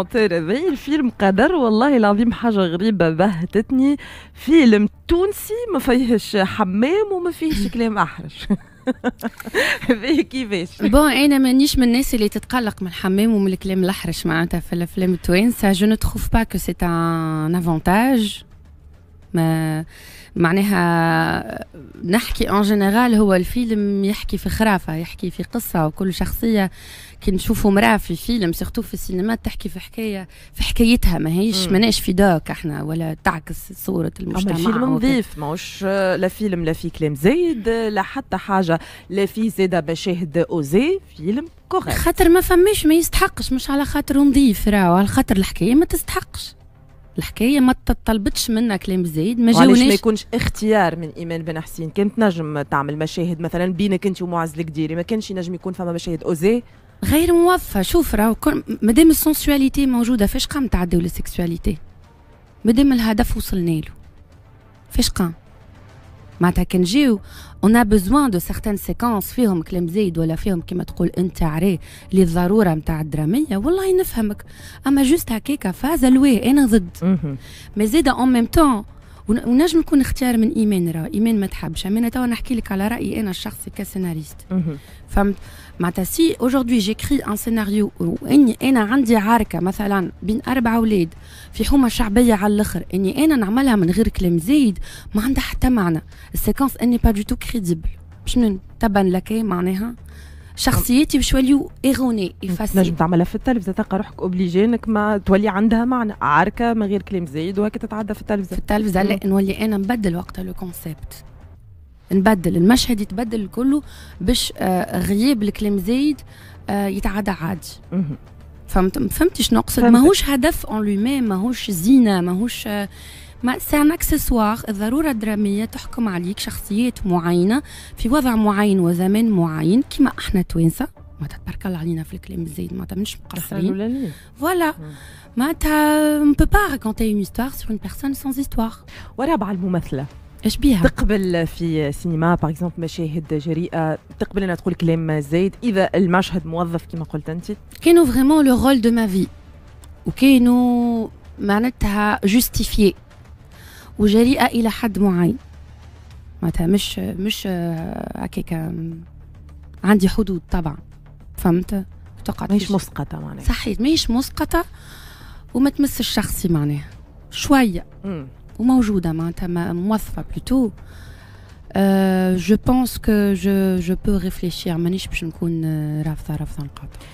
الدوكيومنتير هذا الفيلم قدر والله العظيم حاجه غريبه بهتتني فيلم تونسي ما فيهش حمام وما فيهش كلام احرج كيفاش بون انا مانيش من الناس اللي تتقلق من الحمام ومن الكلام الاحرش معناتها في الافلام التوانسه جو نو تخوف با كو سي ان افونتاج ما معناها نحكي اون جينيرال هو الفيلم يحكي في خرافه يحكي في قصه وكل شخصيه كي نشوفوا مراه في فيلم سيرتو في السينما تحكي في حكايه في حكايتها ماهيش ماناش في دوك احنا ولا تعكس صوره المجتمع الفيلم نظيف ماهوش آه، لا فيلم لا في كلام زايد آه، لا حتى حاجه لا في زاده بشاهد اوزي فيلم كوغيت خاطر ما فماش ما يستحقش مش على خاطر نظيف راهو على خاطر الحكايه ما تستحقش الحكايه ما تطلبتش منا كلام زايد ما جاوناش ما يكونش اختيار من ايمان بن حسين كانت نجم تعمل مشاهد مثلا بينك انت ومعز القديري ما كانش نجم يكون فما مشاهد اوزي غير موظفه شوف راهو مادام السونسواليتي موجوده فاش قام تعديو للسكسواليتي مادام الهدف وصلنا له فاش قام معناتها كان جيو اون بزوان دو سيكونس فيهم كلام زايد ولا فيهم كيما تقول انت عري للضروره نتاع الدراميه والله نفهمك اما جوست هكيكا فاز الواه انا ضد مي زيد اون ميم تون ونجم نكون اختيار من ايمان راه ايمان ما تحبش انا توا نحكي لك على رايي انا الشخصي كسيناريست فهمت معناتها سي اجوردي جيكري ان سيناريو واني انا عندي عركه مثلا بين اربع اولاد في حومه شعبيه على الاخر اني انا نعملها من غير كلام زايد ما عندها حتى معنى السيكونس اني با دو تو كريديبل باش تبان لك إيه معناها شخصيتي باش يوليو ايغوني يفسر نجم تعملها في التلفزه تلقى روحك اوبليجي انك ما تولي عندها معنى عركه من غير كلام زايد وهكا تتعدى في التلفزه في التلفزه لا نولي انا نبدل وقتها لو كونسيبت نبدل المشهد يتبدل كله باش آه، غياب الكلام زايد آه، يتعدى عادي فهمت فهمتش نقصد ماهوش هدف اون لو ميم ماهوش زينه ماهوش آه، سان اكسسوار الضروره الدراميه تحكم عليك شخصيات معينه في وضع معين وزمان معين كما احنا توانسه ما تبارك الله علينا في الكلام الزايد ما تمنش مقصرين فوالا ما on peut pas raconter une histoire sur une personne sans histoire ورابعه الممثله اش بيها؟ تقبل في سينما باغ اكزومبل مشاهد جريئه تقبل انها تقول كلام زايد اذا المشهد موظف كما قلت انت كانوا فريمون لو رول دو ما في وكانوا معناتها جوستيفيي وجريئه الى حد معين معناتها مش مش آه، هكاك آه، عندي حدود طبعا فهمت تقعد مش مسقطه معناها صحيح مش مسقطه وما تمس الشخصي معناها شويه مم. وموجوده معناتها موظفه بلوتو جو بونس كو جو جو بو ريفليشير مانيش باش نكون آه، رافضه رافضه نقاطع